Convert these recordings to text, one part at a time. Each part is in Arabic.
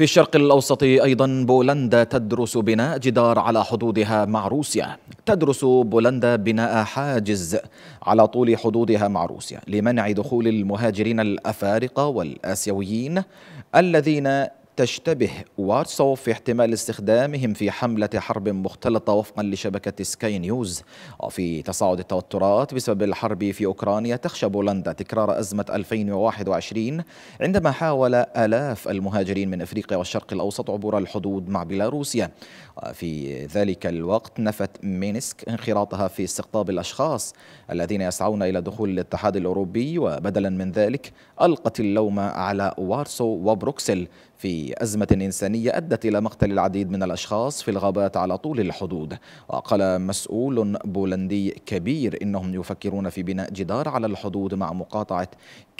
في الشرق الأوسط أيضا بولندا تدرس بناء جدار على حدودها مع روسيا تدرس بولندا بناء حاجز على طول حدودها مع روسيا لمنع دخول المهاجرين الأفارقة والآسيويين الذين تشتبه وارسو في احتمال استخدامهم في حملة حرب مختلطة وفقا لشبكة سكاي نيوز وفي تصاعد التوترات بسبب الحرب في أوكرانيا تخشى بولندا تكرار أزمة 2021 عندما حاول آلاف المهاجرين من أفريقيا والشرق الأوسط عبور الحدود مع بيلاروسيا في ذلك الوقت نفت مينسك انخراطها في استقطاب الأشخاص الذين يسعون إلى دخول الاتحاد الأوروبي وبدلا من ذلك ألقت اللوم على وارسو وبروكسل في أزمة إنسانية أدت إلى مقتل العديد من الأشخاص في الغابات على طول الحدود وقال مسؤول بولندي كبير إنهم يفكرون في بناء جدار على الحدود مع مقاطعة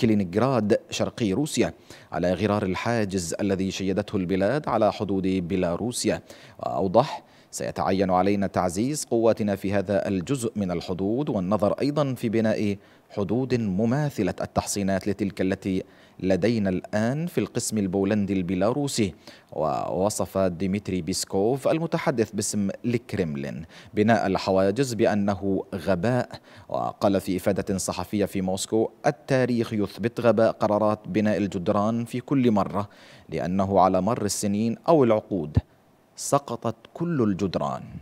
كلينغراد شرقي روسيا على غرار الحاجز الذي شيدته البلاد على حدود بيلاروسيا وأوضح سيتعين علينا تعزيز قواتنا في هذا الجزء من الحدود والنظر أيضا في بناء حدود مماثلة التحصينات لتلك التي لدينا الآن في القسم البولندي البيلاروسي ووصف ديمتري بيسكوف المتحدث باسم الكريملين بناء الحواجز بأنه غباء وقال في إفادة صحفية في موسكو التاريخ يثبت غباء قرارات بناء الجدران في كل مرة لأنه على مر السنين أو العقود سقطت كل الجدران